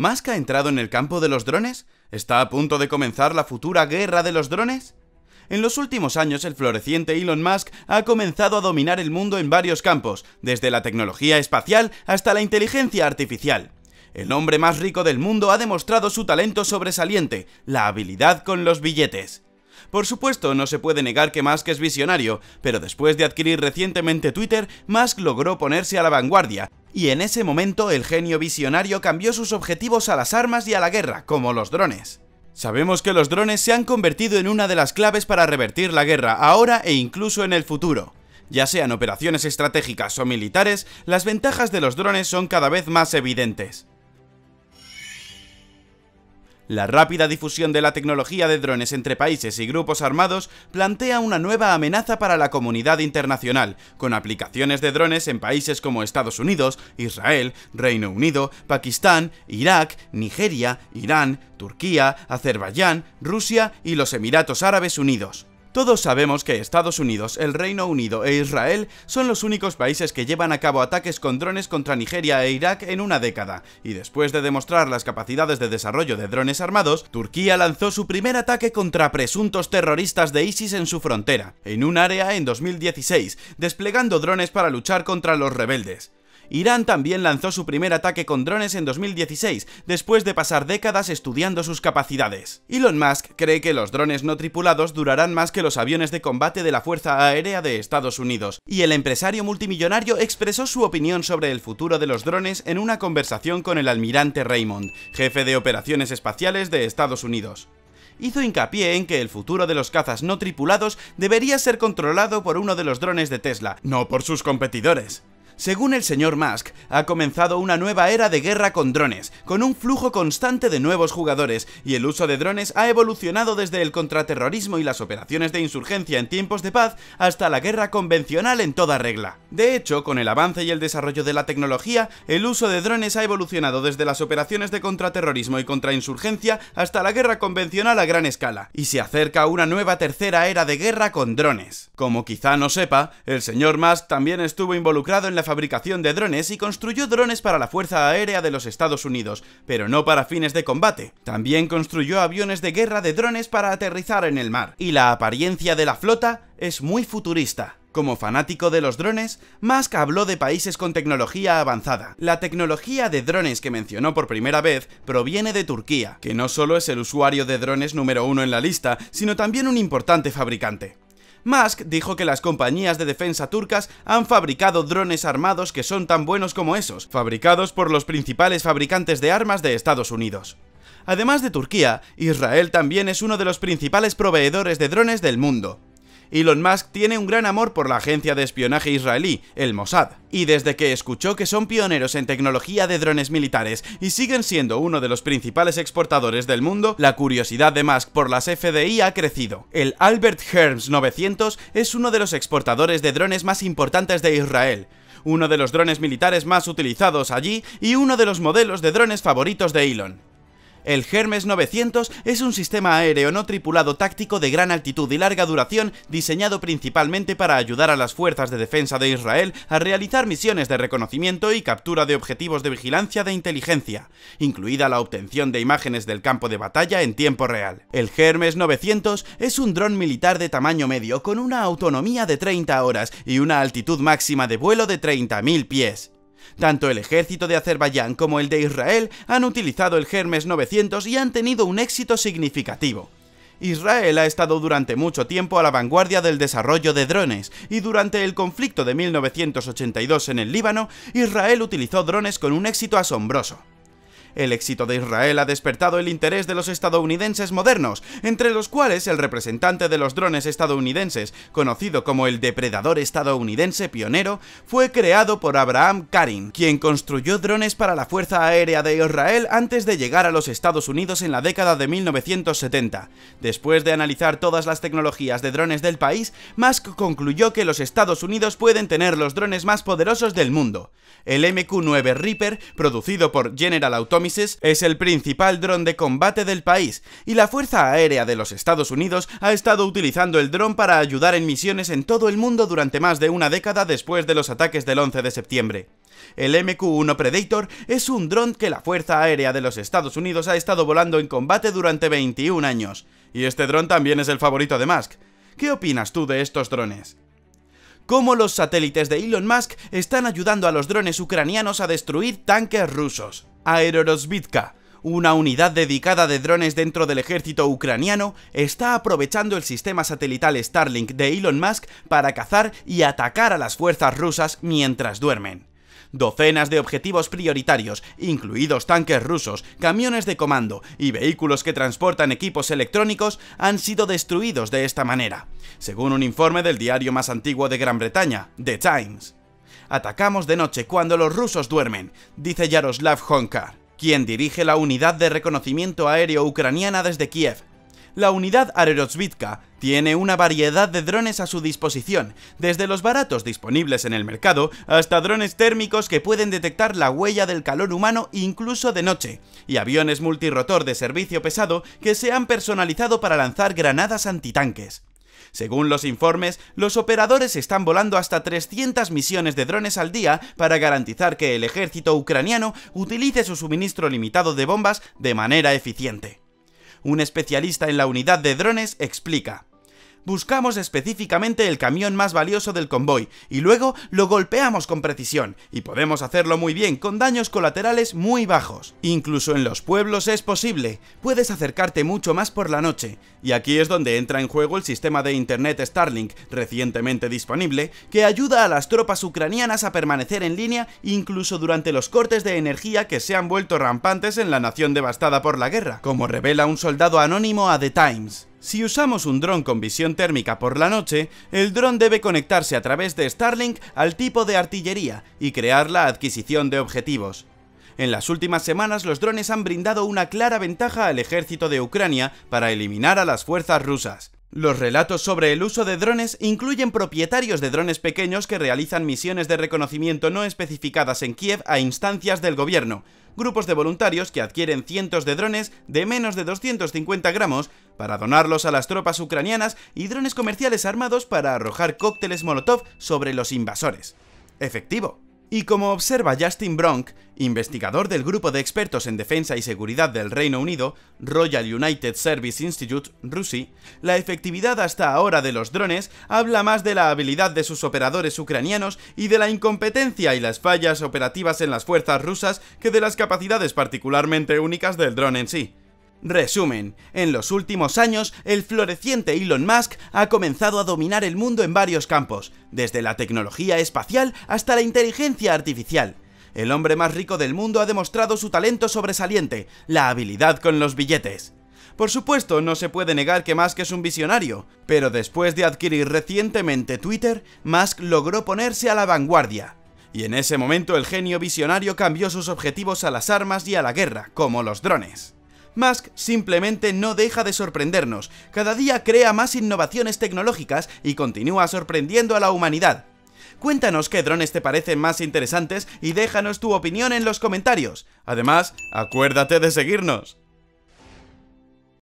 ¿Musk ha entrado en el campo de los drones? ¿Está a punto de comenzar la futura guerra de los drones? En los últimos años el floreciente Elon Musk ha comenzado a dominar el mundo en varios campos, desde la tecnología espacial hasta la inteligencia artificial. El hombre más rico del mundo ha demostrado su talento sobresaliente, la habilidad con los billetes. Por supuesto, no se puede negar que Musk es visionario, pero después de adquirir recientemente Twitter, Musk logró ponerse a la vanguardia, y en ese momento el genio visionario cambió sus objetivos a las armas y a la guerra, como los drones. Sabemos que los drones se han convertido en una de las claves para revertir la guerra ahora e incluso en el futuro. Ya sean operaciones estratégicas o militares, las ventajas de los drones son cada vez más evidentes. La rápida difusión de la tecnología de drones entre países y grupos armados plantea una nueva amenaza para la comunidad internacional, con aplicaciones de drones en países como Estados Unidos, Israel, Reino Unido, Pakistán, Irak, Nigeria, Irán, Turquía, Azerbaiyán, Rusia y los Emiratos Árabes Unidos. Todos sabemos que Estados Unidos, el Reino Unido e Israel son los únicos países que llevan a cabo ataques con drones contra Nigeria e Irak en una década, y después de demostrar las capacidades de desarrollo de drones armados, Turquía lanzó su primer ataque contra presuntos terroristas de ISIS en su frontera, en un área en 2016, desplegando drones para luchar contra los rebeldes. Irán también lanzó su primer ataque con drones en 2016, después de pasar décadas estudiando sus capacidades. Elon Musk cree que los drones no tripulados durarán más que los aviones de combate de la Fuerza Aérea de Estados Unidos, y el empresario multimillonario expresó su opinión sobre el futuro de los drones en una conversación con el almirante Raymond, jefe de operaciones espaciales de Estados Unidos hizo hincapié en que el futuro de los cazas no tripulados debería ser controlado por uno de los drones de Tesla, no por sus competidores. Según el señor Musk, ha comenzado una nueva era de guerra con drones, con un flujo constante de nuevos jugadores, y el uso de drones ha evolucionado desde el contraterrorismo y las operaciones de insurgencia en tiempos de paz hasta la guerra convencional en toda regla. De hecho, con el avance y el desarrollo de la tecnología, el uso de drones ha evolucionado desde las operaciones de contraterrorismo y contrainsurgencia hasta la guerra convencional a gran escala, y se acerca una nueva tercera era de guerra con drones. Como quizá no sepa, el señor Musk también estuvo involucrado en la fabricación de drones y construyó drones para la Fuerza Aérea de los Estados Unidos, pero no para fines de combate. También construyó aviones de guerra de drones para aterrizar en el mar, y la apariencia de la flota es muy futurista. Como fanático de los drones, Musk habló de países con tecnología avanzada. La tecnología de drones que mencionó por primera vez proviene de Turquía, que no solo es el usuario de drones número uno en la lista, sino también un importante fabricante. Musk dijo que las compañías de defensa turcas han fabricado drones armados que son tan buenos como esos, fabricados por los principales fabricantes de armas de Estados Unidos. Además de Turquía, Israel también es uno de los principales proveedores de drones del mundo. Elon Musk tiene un gran amor por la agencia de espionaje israelí, el Mossad, y desde que escuchó que son pioneros en tecnología de drones militares y siguen siendo uno de los principales exportadores del mundo, la curiosidad de Musk por las FDI ha crecido. El Albert Herms 900 es uno de los exportadores de drones más importantes de Israel, uno de los drones militares más utilizados allí y uno de los modelos de drones favoritos de Elon. El Hermes 900 es un sistema aéreo no tripulado táctico de gran altitud y larga duración diseñado principalmente para ayudar a las fuerzas de defensa de Israel a realizar misiones de reconocimiento y captura de objetivos de vigilancia de inteligencia, incluida la obtención de imágenes del campo de batalla en tiempo real. El Hermes 900 es un dron militar de tamaño medio con una autonomía de 30 horas y una altitud máxima de vuelo de 30.000 pies. Tanto el ejército de Azerbaiyán como el de Israel han utilizado el Hermes 900 y han tenido un éxito significativo. Israel ha estado durante mucho tiempo a la vanguardia del desarrollo de drones, y durante el conflicto de 1982 en el Líbano, Israel utilizó drones con un éxito asombroso. El éxito de Israel ha despertado el interés de los estadounidenses modernos, entre los cuales el representante de los drones estadounidenses, conocido como el depredador estadounidense pionero, fue creado por Abraham Karin, quien construyó drones para la Fuerza Aérea de Israel antes de llegar a los Estados Unidos en la década de 1970. Después de analizar todas las tecnologías de drones del país, Musk concluyó que los Estados Unidos pueden tener los drones más poderosos del mundo. El MQ-9 Reaper, producido por General Automotive es el principal dron de combate del país y la Fuerza Aérea de los Estados Unidos ha estado utilizando el dron para ayudar en misiones en todo el mundo durante más de una década después de los ataques del 11 de septiembre. El MQ-1 Predator es un dron que la Fuerza Aérea de los Estados Unidos ha estado volando en combate durante 21 años, y este dron también es el favorito de Musk. ¿Qué opinas tú de estos drones? cómo los satélites de Elon Musk están ayudando a los drones ucranianos a destruir tanques rusos. Aerorosvitka, una unidad dedicada de drones dentro del ejército ucraniano, está aprovechando el sistema satelital Starlink de Elon Musk para cazar y atacar a las fuerzas rusas mientras duermen. Docenas de objetivos prioritarios, incluidos tanques rusos, camiones de comando y vehículos que transportan equipos electrónicos, han sido destruidos de esta manera, según un informe del diario más antiguo de Gran Bretaña, The Times. Atacamos de noche cuando los rusos duermen, dice Yaroslav Honkar, quien dirige la unidad de reconocimiento aéreo ucraniana desde Kiev. La unidad Aerozvitka tiene una variedad de drones a su disposición, desde los baratos disponibles en el mercado hasta drones térmicos que pueden detectar la huella del calor humano incluso de noche, y aviones multirrotor de servicio pesado que se han personalizado para lanzar granadas antitanques. Según los informes, los operadores están volando hasta 300 misiones de drones al día para garantizar que el ejército ucraniano utilice su suministro limitado de bombas de manera eficiente. Un especialista en la unidad de drones explica, Buscamos específicamente el camión más valioso del convoy y luego lo golpeamos con precisión, y podemos hacerlo muy bien con daños colaterales muy bajos. Incluso en los pueblos es posible, puedes acercarte mucho más por la noche, y aquí es donde entra en juego el sistema de internet Starlink recientemente disponible, que ayuda a las tropas ucranianas a permanecer en línea incluso durante los cortes de energía que se han vuelto rampantes en la nación devastada por la guerra, como revela un soldado anónimo a The Times. Si usamos un dron con visión térmica por la noche, el dron debe conectarse a través de Starlink al tipo de artillería y crear la adquisición de objetivos. En las últimas semanas los drones han brindado una clara ventaja al ejército de Ucrania para eliminar a las fuerzas rusas. Los relatos sobre el uso de drones incluyen propietarios de drones pequeños que realizan misiones de reconocimiento no especificadas en Kiev a instancias del gobierno, grupos de voluntarios que adquieren cientos de drones de menos de 250 gramos para donarlos a las tropas ucranianas y drones comerciales armados para arrojar cócteles Molotov sobre los invasores. Efectivo. Y como observa Justin Bronk, investigador del grupo de expertos en defensa y seguridad del Reino Unido, Royal United Service Institute, RUSI, la efectividad hasta ahora de los drones habla más de la habilidad de sus operadores ucranianos y de la incompetencia y las fallas operativas en las fuerzas rusas que de las capacidades particularmente únicas del dron en sí. Resumen, en los últimos años, el floreciente Elon Musk ha comenzado a dominar el mundo en varios campos, desde la tecnología espacial hasta la inteligencia artificial. El hombre más rico del mundo ha demostrado su talento sobresaliente, la habilidad con los billetes. Por supuesto, no se puede negar que Musk es un visionario, pero después de adquirir recientemente Twitter, Musk logró ponerse a la vanguardia. Y en ese momento el genio visionario cambió sus objetivos a las armas y a la guerra, como los drones. Musk simplemente no deja de sorprendernos, cada día crea más innovaciones tecnológicas y continúa sorprendiendo a la humanidad. Cuéntanos qué drones te parecen más interesantes y déjanos tu opinión en los comentarios. Además, acuérdate de seguirnos.